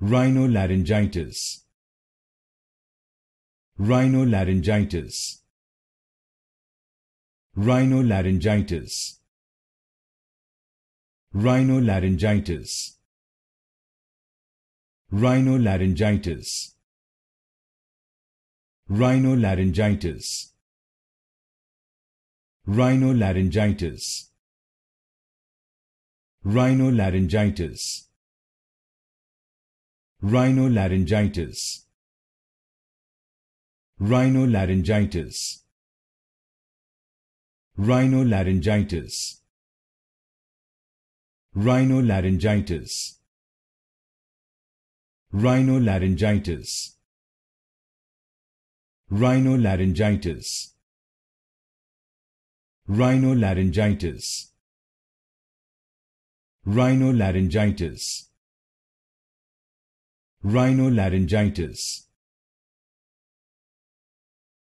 rhinolaryngitors rhinolaryngitors rhinolaryngitors rhinolaryngitors rhinolaryngitors rhinolaryngitors rhinolaryngitors rhinolaryngitors rhinolaryngeitis rhinolaryngeitis rhinolaryngeitis rhinolaryngeitis rhinolaryngeitis rhinolaryngeitis rhinolaryngeitis rhinolaryngeitis rhinolaryngitis